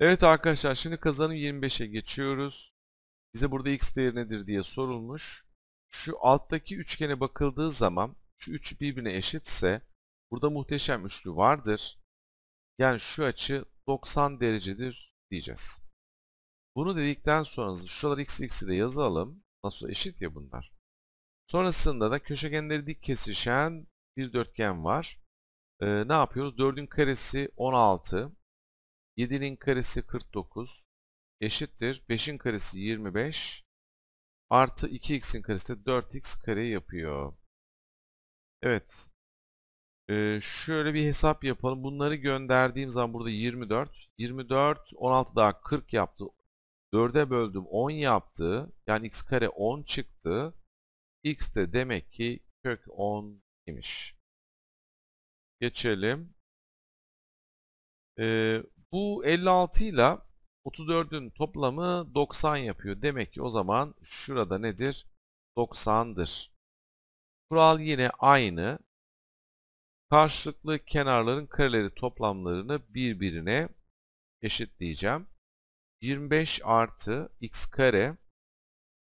Evet arkadaşlar şimdi kazanım 25'e geçiyoruz. Bize burada x değeri nedir diye sorulmuş. Şu alttaki üçgene bakıldığı zaman şu üç birbirine eşitse burada muhteşem üçlü vardır. Yani şu açı 90 derecedir diyeceğiz. Bunu dedikten sonra şuralar x x'i de yazalım. Nasıl eşit ya bunlar. Sonrasında da köşegenleri dik kesişen bir dörtgen var. Ee, ne yapıyoruz? 4'ün karesi 16. 7'nin karesi 49 eşittir 5'in karesi 25 artı 2x'in karesi de 4x kare yapıyor. Evet. Ee, şöyle bir hesap yapalım. Bunları gönderdiğim zaman burada 24. 24, 16 daha 40 yaptı. 4'e böldüm 10 yaptı. Yani x kare 10 çıktı. x de demek ki kök 10 imiş. Geçelim. Ee, bu 56 ile 34'ün toplamı 90 yapıyor. Demek ki o zaman şurada nedir? 90'dır. Kural yine aynı. Karşılıklı kenarların kareleri toplamlarını birbirine eşitleyeceğim. 25 artı x kare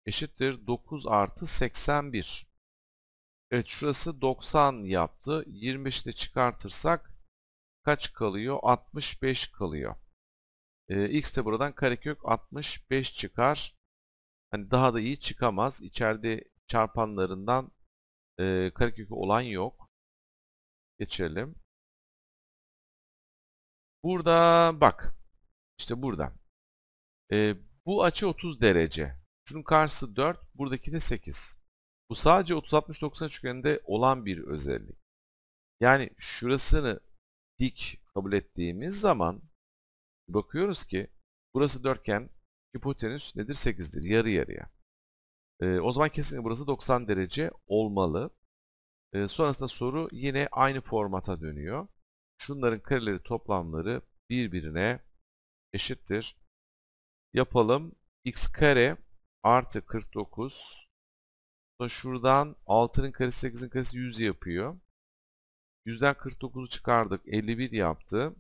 eşittir 9 artı 81. Evet şurası 90 yaptı. 25'i de çıkartırsak kaç kalıyor? 65 kalıyor. E, x de buradan karekök 65 çıkar. Hani daha da iyi çıkamaz. İçeride çarpanlarından e, karekökü olan yok. Geçelim. Burada bak. İşte burada. E, bu açı 30 derece. Şunun karşısı 4, buradaki de 8. Bu sadece 30-60-90 üçgeninde olan bir özellik. Yani şurasını dik kabul ettiğimiz zaman bakıyoruz ki burası dörtgen, hipotenüs nedir? 8'dir. Yarı yarıya. E, o zaman kesinlikle burası 90 derece olmalı. E, sonrasında soru yine aynı formata dönüyor. Şunların kareleri toplamları birbirine eşittir. Yapalım. x kare artı 49. Şuradan 6'nın karesi 8'in karesi 100 yapıyor. Yüzden 49'u çıkardık. 51 yaptı.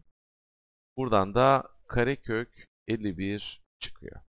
Buradan da karekök 51 çıkıyor.